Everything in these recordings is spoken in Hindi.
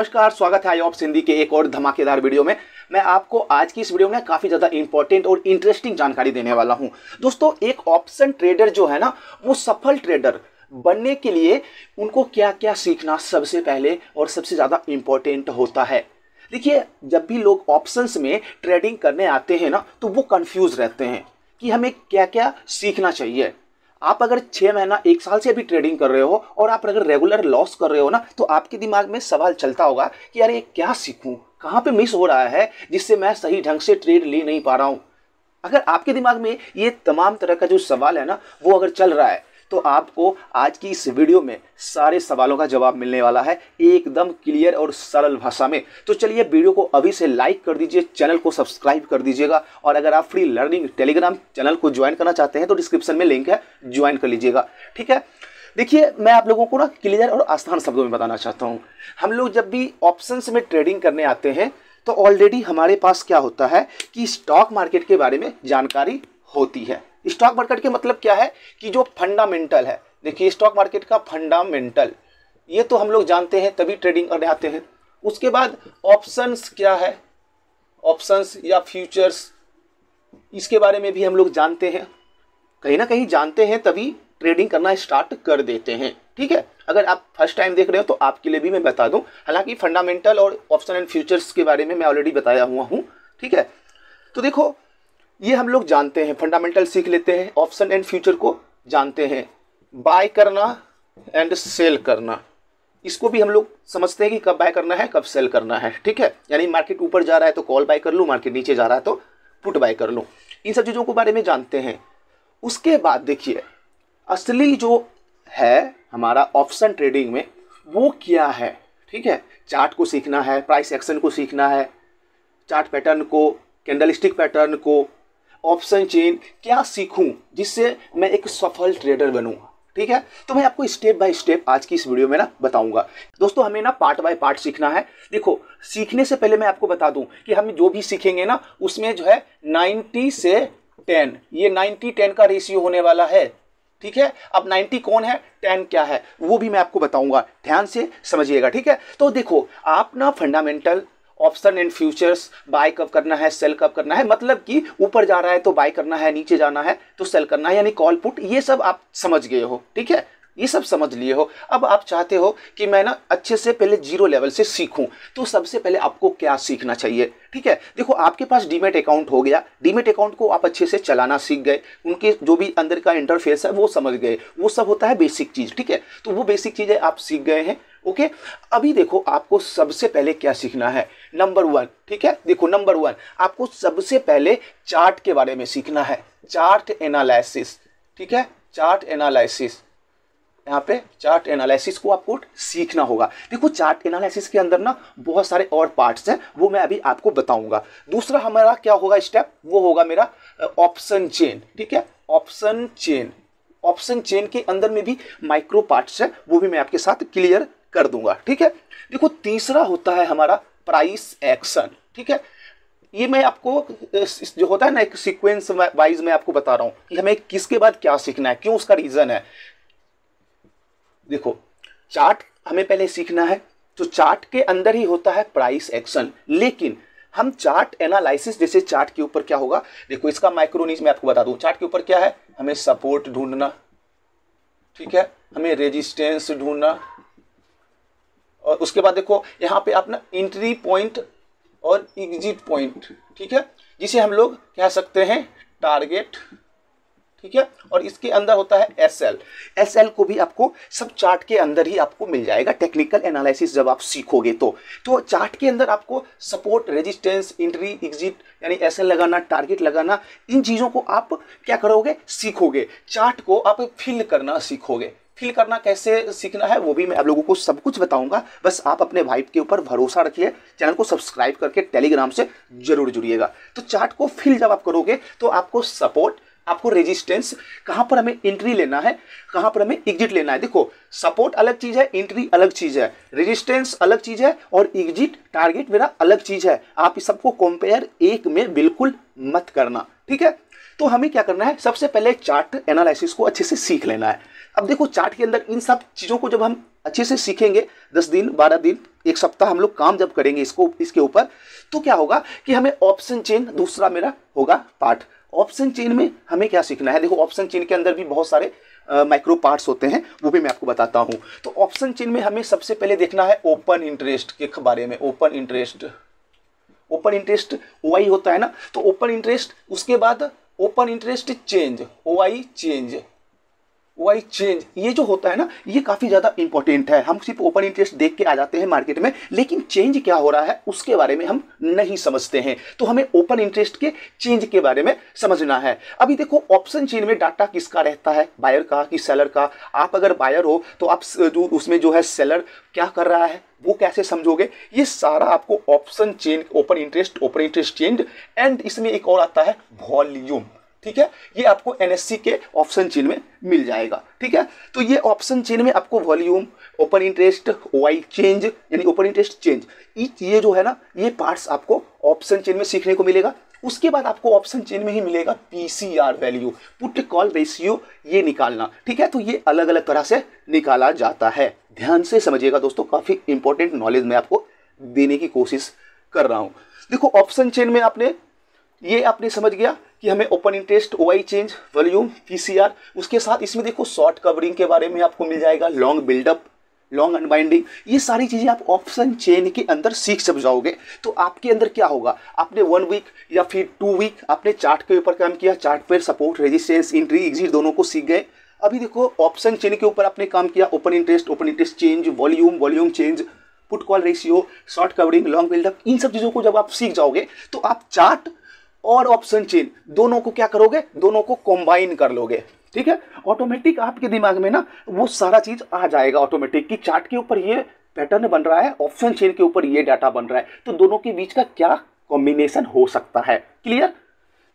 नमस्कार स्वागत है आई ऑफ सिंधी के एक और धमाकेदार वीडियो में मैं आपको आज की इस वीडियो में काफ़ी ज़्यादा इंपॉर्टेंट और इंटरेस्टिंग जानकारी देने वाला हूं दोस्तों एक ऑप्शन ट्रेडर जो है ना वो सफल ट्रेडर बनने के लिए उनको क्या क्या सीखना सबसे पहले और सबसे ज़्यादा इम्पोर्टेंट होता है देखिए जब भी लोग ऑप्शंस में ट्रेडिंग करने आते हैं ना तो वो कन्फ्यूज़ रहते हैं कि हमें क्या क्या सीखना चाहिए आप अगर छः महीना एक साल से अभी ट्रेडिंग कर रहे हो और आप अगर रेगुलर लॉस कर रहे हो ना तो आपके दिमाग में सवाल चलता होगा कि यार ये क्या सीखूँ कहाँ पे मिस हो रहा है जिससे मैं सही ढंग से ट्रेड ले नहीं पा रहा हूँ अगर आपके दिमाग में ये तमाम तरह का जो सवाल है ना वो अगर चल रहा है तो आपको आज की इस वीडियो में सारे सवालों का जवाब मिलने वाला है एकदम क्लियर और सरल भाषा में तो चलिए वीडियो को अभी से लाइक कर दीजिए चैनल को सब्सक्राइब कर दीजिएगा और अगर आप फ्री लर्निंग टेलीग्राम चैनल को ज्वाइन करना चाहते हैं तो डिस्क्रिप्शन में लिंक है ज्वाइन कर लीजिएगा ठीक है देखिए मैं आप लोगों को ना क्लियर और आसान शब्दों में बताना चाहता हूँ हम लोग जब भी ऑप्शंस में ट्रेडिंग करने आते हैं तो ऑलरेडी हमारे पास क्या होता है कि स्टॉक मार्केट के बारे में जानकारी होती है स्टॉक मार्केट के मतलब क्या है कि जो फंडामेंटल है देखिए स्टॉक मार्केट का फंडामेंटल ये तो हम लोग जानते हैं तभी ट्रेडिंग करने आते हैं उसके बाद ऑप्शंस क्या है ऑप्शंस या फ्यूचर्स इसके बारे में भी हम लोग जानते हैं कहीं ना कहीं जानते हैं तभी ट्रेडिंग करना स्टार्ट कर देते हैं ठीक है अगर आप फर्स्ट टाइम देख रहे हो तो आपके लिए भी मैं बता दूं हालांकि फंडामेंटल और ऑप्शन एंड फ्यूचर्स के बारे में मैं ऑलरेडी बताया हुआ हूँ ठीक है तो देखो ये हम लोग जानते हैं फंडामेंटल सीख लेते हैं ऑप्शन एंड फ्यूचर को जानते हैं बाय करना एंड सेल करना इसको भी हम लोग समझते हैं कि कब बाय करना है कब सेल करना है ठीक है यानी मार्केट ऊपर जा रहा है तो कॉल बाय कर लूँ मार्केट नीचे जा रहा है तो पुट बाय कर लूँ इन सब चीज़ों के बारे में जानते हैं उसके बाद देखिए असली जो है हमारा ऑप्शन ट्रेडिंग में वो क्या है ठीक है चार्ट को सीखना है प्राइस एक्शन को सीखना है चार्ट पैटर्न को कैंडल स्टिक पैटर्न को ऑप्शन चेन क्या सीखूं जिससे मैं एक सफल ट्रेडर बनूं ठीक है तो मैं आपको स्टेप बाय स्टेप आज की इस वीडियो में ना बताऊंगा दोस्तों हमें ना पार्ट बाय पार्ट सीखना है देखो सीखने से पहले मैं आपको बता दूं कि हम जो भी सीखेंगे ना उसमें जो है 90 से 10 ये 90 10 का रेशियो होने वाला है ठीक है अब 90 कौन है 10 क्या है वो भी मैं आपको बताऊंगा ध्यान से समझिएगा ठीक है तो देखो आप ना fundamental option and futures buy कब करना है सेल कब करना है मतलब कि ऊपर जा रहा है तो बाय करना है नीचे जाना है तो सेल करना है यानी कॉल पुट ये सब आप समझ गए हो ठीक है ये सब समझ लिए हो अब आप चाहते हो कि मैं ना अच्छे से पहले जीरो लेवल से सीखूं तो सबसे पहले आपको क्या सीखना चाहिए ठीक है देखो आपके पास डीमेट अकाउंट हो गया डीमेट अकाउंट को आप अच्छे से चलाना सीख गए उनके जो भी अंदर का इंटरफेस है वो समझ गए वो सब होता है बेसिक चीज़ ठीक है तो वो बेसिक चीज़ें आप सीख गए हैं ओके अभी देखो आपको सबसे पहले क्या सीखना है नंबर वन ठीक है देखो नंबर वन आपको सबसे पहले चार्ट के बारे में सीखना है चार्ट एनालिस ठीक है चार्ट एनालिस यहाँ पे चार्ट एनालिसिस को आपको सीखना होगा देखो चार्ट एनालिसिस के अंदर ना बहुत सारे और पार्ट्स हैं वो मैं अभी आपको बताऊंगा दूसरा हमारा क्या होगा स्टेप वो होगा मेरा ऑप्शन चेन ठीक है ऑप्शन चेन ऑप्शन चेन के अंदर में भी माइक्रो पार्ट्स है वो भी मैं आपके साथ क्लियर कर दूंगा ठीक है देखो तीसरा होता है हमारा प्राइस एक्शन ठीक है ये मैं आपको जो होता है ना एक सीक्वेंस वाइज मैं आपको बता रहा हूँ कि हमें किसके बाद क्या सीखना है क्यों उसका रीज़न है देखो चार्ट हमें पहले सीखना है तो चार्ट के अंदर ही होता है प्राइस एक्शन लेकिन हम चार्ट एनालिसिस जैसे चार्ट के ऊपर क्या होगा देखो इसका माइक्रोनीज मैं आपको बता दूं चार्ट के ऊपर क्या है हमें सपोर्ट ढूंढना ठीक है हमें रेजिस्टेंस ढूंढना और उसके बाद देखो यहाँ पे अपना इंट्री पॉइंट और एग्जिट पॉइंट ठीक है जिसे हम लोग कह सकते हैं टारगेट ठीक है और इसके अंदर होता है एस एल एस एल को भी आपको सब चार्ट के अंदर ही आपको मिल जाएगा टेक्निकल एनालिसिस जब आप सीखोगे तो तो चार्ट के अंदर आपको सपोर्ट रेजिस्टेंस इंट्री एग्जिट यानी एस एल लगाना टारगेट लगाना इन चीज़ों को आप क्या करोगे सीखोगे चार्ट को आप फिल करना सीखोगे फिल करना कैसे सीखना है वो भी मैं आप लोगों को सब कुछ बताऊंगा बस आप अपने वाइफ के ऊपर भरोसा रखिए चैनल को सब्सक्राइब करके टेलीग्राम से जरूर जुड़िएगा तो चार्ट को फिल जब आप करोगे तो आपको सपोर्ट आपको रेजिस्टेंस कहाँ पर हमें एंट्री लेना है कहाँ पर हमें एग्जिट लेना है देखो सपोर्ट अलग चीज़ है एंट्री अलग चीज़ है रेजिस्टेंस अलग चीज़ है और एग्जिट टारगेट मेरा अलग चीज़ है आप इस सबको कंपेयर एक में बिल्कुल मत करना ठीक है तो हमें क्या करना है सबसे पहले चार्ट एनालिसिस को अच्छे से सीख लेना है अब देखो चार्ट के अंदर इन सब चीज़ों को जब हम अच्छे से सीखेंगे दस दिन बारह दिन एक सप्ताह हम लोग काम जब करेंगे इसको इसके ऊपर तो क्या होगा कि हमें ऑप्शन चेन दूसरा मेरा होगा पार्ट ऑप्शन चेन में हमें क्या सीखना है देखो ऑप्शन चेन के अंदर भी बहुत सारे माइक्रो uh, पार्ट्स होते हैं वो भी मैं आपको बताता हूँ तो ऑप्शन चेन में हमें सबसे पहले देखना है ओपन इंटरेस्ट के बारे में open interest open interest O होता है ना तो ओपन इंटरेस्ट उसके बाद open interest change O change Y change ये जो होता है ना ये काफ़ी ज़्यादा इंपॉर्टेंट है हम सिर्फ ओपन इंटरेस्ट देख के आ जाते हैं मार्केट में लेकिन चेंज क्या हो रहा है उसके बारे में हम नहीं समझते हैं तो हमें ओपन इंटरेस्ट के चेंज के बारे में समझना है अभी देखो ऑप्शन चेन में डाटा किसका रहता है बायर का कि सेलर का आप अगर बायर हो तो आप जो उसमें जो है सेलर क्या कर रहा है वो कैसे समझोगे ये सारा आपको option change open interest open interest change and इसमें एक और आता है वॉल्यूम ठीक है ये आपको एनएससी के ऑप्शन चेन में मिल जाएगा ठीक है तो ये ऑप्शन चेन में आपको volume open interest Y change यानी ओपन इंटरेस्ट चेंज ये जो है ना ये पार्ट्स आपको ऑप्शन चेन में सीखने को मिलेगा उसके बाद आपको ऑप्शन चेन में ही मिलेगा PCR value put call ratio ये निकालना ठीक है तो ये अलग अलग तरह से निकाला जाता है ध्यान से समझिएगा दोस्तों काफ़ी इंपॉर्टेंट नॉलेज मैं आपको देने की कोशिश कर रहा हूं देखो ऑप्शन चेन में आपने ये आपने समझ गया कि हमें open interest O change volume PCR उसके साथ इसमें देखो शॉर्ट कवरिंग के बारे में आपको मिल जाएगा लॉन्ग बिल्डअप लॉन्ग अनबाइंडिंग ये सारी चीज़ें आप ऑप्शन चेन के अंदर सीख सब जाओगे तो आपके अंदर क्या होगा आपने वन वीक या फिर टू वीक आपने चार्ट के ऊपर काम किया चार्ट पर सपोर्ट रेजिस्टेंस इंट्री एग्जिट दोनों को सीख गए अभी देखो ऑप्शन चेन के ऊपर आपने काम किया open interest open interest change volume volume change put call ratio short covering long buildup इन सब चीज़ों को जब आप सीख जाओगे तो आप चार्ट और ऑप्शन चेन दोनों को क्या करोगे दोनों को कॉम्बाइन कर लोगे ठीक है ऑटोमेटिक आपके दिमाग में ना वो सारा चीज आ जाएगा ऑटोमेटिक कि चार्ट के ऊपर ये पैटर्न बन रहा है ऑप्शन चेन के ऊपर ये डाटा बन रहा है तो दोनों के बीच का क्या कॉम्बिनेशन हो सकता है क्लियर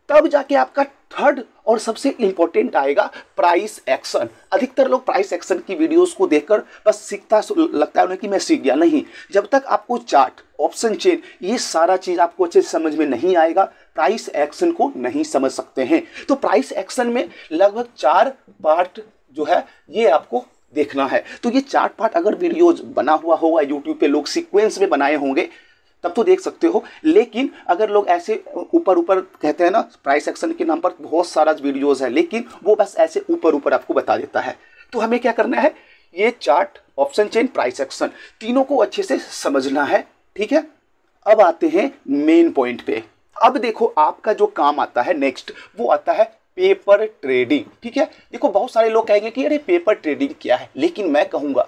तब जाके आपका थर्ड और सबसे इंपॉर्टेंट आएगा प्राइस एक्शन अधिकतर लोग प्राइस एक्शन की वीडियोस को देखकर बस सीखता लगता है उन्हें कि मैं सीख गया नहीं जब तक आपको चार्ट ऑप्शन चेन ये सारा चीज़ आपको अच्छे से समझ में नहीं आएगा प्राइस एक्शन को नहीं समझ सकते हैं तो प्राइस एक्शन में लगभग चार पार्ट जो है ये आपको देखना है तो ये चार पार्ट अगर वीडियोज बना हुआ होगा यूट्यूब पे लोग सीक्वेंस में बनाए होंगे तब तो देख सकते हो लेकिन अगर लोग ऐसे ऊपर ऊपर कहते हैं ना प्राइस एक्शन के नाम पर बहुत सारा वीडियोज़ है लेकिन वो बस ऐसे ऊपर ऊपर आपको बता देता है तो हमें क्या करना है ये chart option chain price action तीनों को अच्छे से समझना है ठीक है अब आते हैं मेन पॉइंट पे अब देखो आपका जो काम आता है नेक्स्ट वो आता है पेपर ट्रेडिंग ठीक है देखो बहुत सारे लोग कहेंगे कि अरे पेपर ट्रेडिंग क्या है लेकिन मैं कहूंगा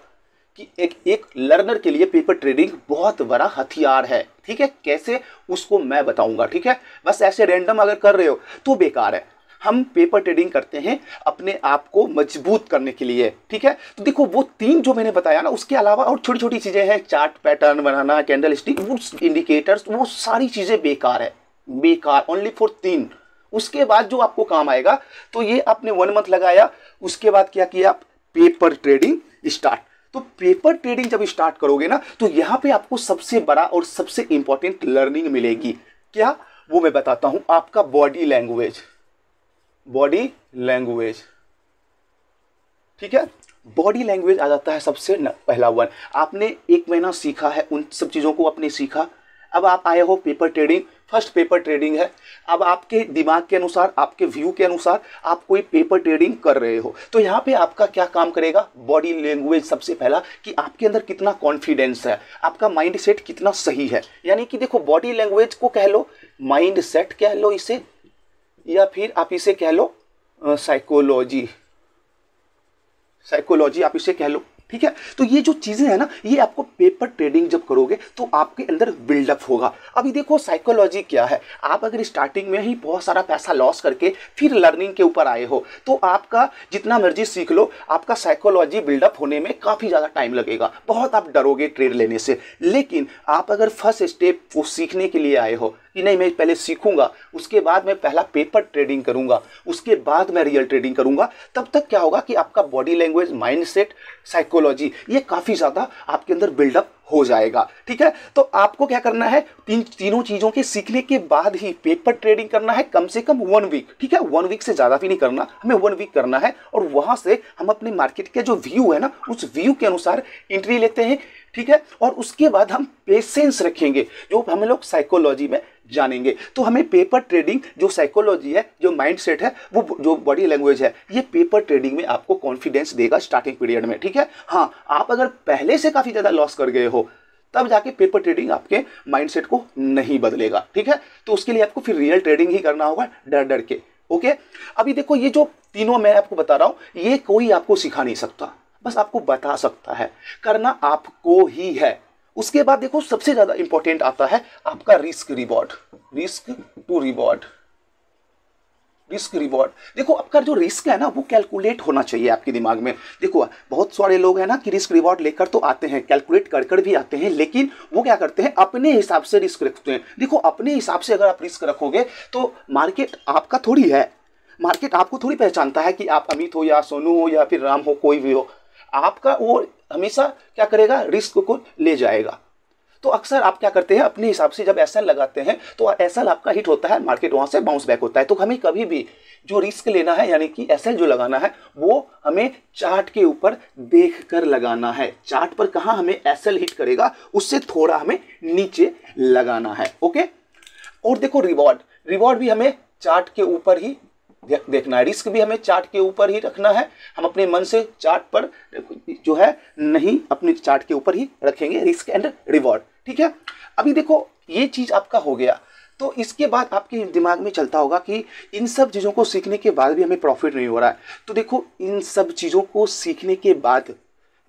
कि एक एक लर्नर के लिए पेपर ट्रेडिंग बहुत बड़ा हथियार है ठीक है कैसे उसको मैं बताऊंगा ठीक है बस ऐसे रेंडम अगर कर रहे हो तो बेकार है हम पेपर ट्रेडिंग करते हैं अपने आप को मजबूत करने के लिए ठीक है तो देखो वो तीन जो मैंने बताया ना उसके अलावा और छोटी छोटी चीज़ें हैं चार्ट पैटर्न बनाना कैंडल स्टिक वो इंडिकेटर्स वो सारी चीज़ें बेकार है बेकार ओनली फॉर तीन उसके बाद जो आपको काम आएगा तो ये आपने वन मंथ लगाया उसके बाद क्या किया आप पेपर ट्रेडिंग स्टार्ट तो पेपर ट्रेडिंग जब स्टार्ट करोगे ना तो यहां पे आपको सबसे बड़ा और सबसे इंपॉर्टेंट लर्निंग मिलेगी क्या वो मैं बताता हूं आपका बॉडी लैंग्वेज बॉडी लैंग्वेज ठीक है बॉडी लैंग्वेज आ जाता है सबसे पहला वन आपने एक महीना सीखा है उन सब चीज़ों को आपने सीखा अब आप आए हो paper trading first paper trading है अब आपके दिमाग के अनुसार आपके व्यू के अनुसार आप कोई पेपर ट्रेडिंग कर रहे हो तो यहाँ पे आपका क्या काम करेगा बॉडी लैंग्वेज सबसे पहला कि आपके अंदर कितना कॉन्फिडेंस है आपका माइंड सेट कितना सही है यानी कि देखो बॉडी लैंग्वेज को कह लो माइंड सेट कह लो इसे या फिर आप इसे कह लो साइकोलॉजी साइकोलॉजी आप इसे कह लो ठीक है तो ये जो चीज़ें हैं ना ये आपको पेपर ट्रेडिंग जब करोगे तो आपके अंदर बिल्डअप होगा अभी देखो साइकोलॉजी क्या है आप अगर स्टार्टिंग में ही बहुत सारा पैसा लॉस करके फिर लर्निंग के ऊपर आए हो तो आपका जितना मर्जी सीख लो आपका साइकोलॉजी बिल्डअप होने में काफ़ी ज़्यादा टाइम लगेगा बहुत आप डरोगे ट्रेड लेने से लेकिन आप अगर फर्स्ट स्टेप को सीखने के लिए आए हो कि नहीं मैं पहले सीखूंगा उसके बाद मैं पहला पेपर ट्रेडिंग करूंगा उसके बाद मैं रियल ट्रेडिंग करूंगा तब तक क्या होगा कि आपका बॉडी लैंग्वेज माइंडसेट साइकोलॉजी ये काफ़ी ज़्यादा आपके अंदर बिल्डअप हो जाएगा ठीक है तो आपको क्या करना है तीन तीनों चीज़ों के सीखने के बाद ही पेपर ट्रेडिंग करना है कम से कम वन वीक ठीक है वन वीक से ज़्यादा भी नहीं करना हमें वन वीक करना है और वहां से हम अपने मार्केट के जो व्यू है ना उस व्यू के अनुसार एंट्री लेते हैं ठीक है और उसके बाद हम पेशेंस रखेंगे जो हम लोग साइकोलॉजी में जानेंगे तो हमें पेपर ट्रेडिंग जो साइकोलॉजी है जो माइंड सेट है वो जो बॉडी लैंग्वेज है ये पेपर ट्रेडिंग में आपको कॉन्फिडेंस देगा स्टार्टिंग पीरियड में ठीक है हाँ आप अगर पहले से काफ़ी ज़्यादा लॉस कर गए हो तब जाके पेपर ट्रेडिंग आपके माइंडसेट को नहीं बदलेगा ठीक है तो उसके लिए आपको फिर रियल ट्रेडिंग ही करना होगा डर डर के ओके अभी देखो ये जो तीनों मैं आपको बता रहा हूं ये कोई आपको सिखा नहीं सकता बस आपको बता सकता है करना आपको ही है उसके बाद देखो सबसे ज़्यादा इंपॉर्टेंट आता है आपका risk reward risk to reward risk reward देखो आपका जो रिस्क है ना वो कैलकुलेट होना चाहिए आपके दिमाग में देखो बहुत सारे लोग हैं ना कि रिस्क रिवॉर्ड लेकर तो आते हैं कैलकुलेट कर कर भी आते हैं लेकिन वो क्या करते हैं अपने हिसाब से रिस्क रखते हैं देखो अपने हिसाब से अगर आप रिस्क रखोगे तो मार्केट आपका थोड़ी है मार्केट आपको थोड़ी पहचानता है कि आप अमित हो या सोनू हो या फिर राम हो कोई भी हो आपका वो हमेशा क्या करेगा रिस्क को ले जाएगा तो अक्सर आप क्या करते हैं अपने हिसाब से जब एस लगाते हैं तो एस आपका हिट होता है मार्केट वहां से बाउंस बैक होता है तो हमें कभी भी जो रिस्क लेना है यानी कि एस जो लगाना है वो हमें चार्ट के ऊपर देख कर लगाना है चार्ट पर कहा हमें एस हिट करेगा उससे थोड़ा हमें नीचे लगाना है ओके और देखो रिवॉर्ड रिवॉर्ड भी हमें चार्ट के ऊपर ही देखना है रिस्क भी हमें चार्ट के ऊपर ही रखना है हम अपने मन से चार्ट पर जो है नहीं अपने चार्ट के ऊपर ही रखेंगे रिस्क एंड रिवॉर्ड ठीक है अभी देखो ये चीज़ आपका हो गया तो इसके बाद आपके दिमाग में चलता होगा कि इन सब चीज़ों को सीखने के बाद भी हमें प्रॉफिट नहीं हो रहा है तो देखो इन सब चीज़ों को सीखने के बाद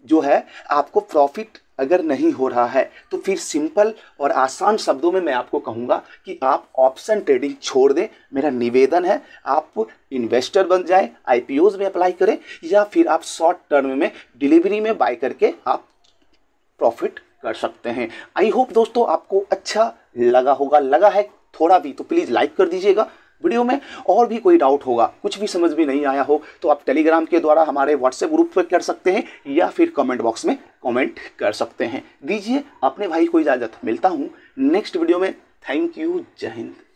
जो है आपको प्रॉफिट अगर नहीं हो रहा है तो फिर सिंपल और आसान शब्दों में मैं आपको कहूँगा कि आप ऑप्शन ट्रेडिंग छोड़ दें मेरा निवेदन है आप इन्वेस्टर बन जाएं आई में अप्लाई करें या फिर आप शॉर्ट टर्म में डिलीवरी में बाय करके आप प्रॉफिट कर सकते हैं आई होप दोस्तों आपको अच्छा लगा होगा लगा है थोड़ा भी तो प्लीज़ लाइक कर दीजिएगा वीडियो में और भी कोई डाउट होगा कुछ भी समझ में नहीं आया हो तो आप टेलीग्राम के द्वारा हमारे व्हाट्सएप ग्रुप पर कर सकते हैं या फिर कमेंट बॉक्स में कमेंट कर सकते हैं दीजिए अपने भाई को इजाज़त मिलता हूँ नेक्स्ट वीडियो में थैंक यू जय हिंद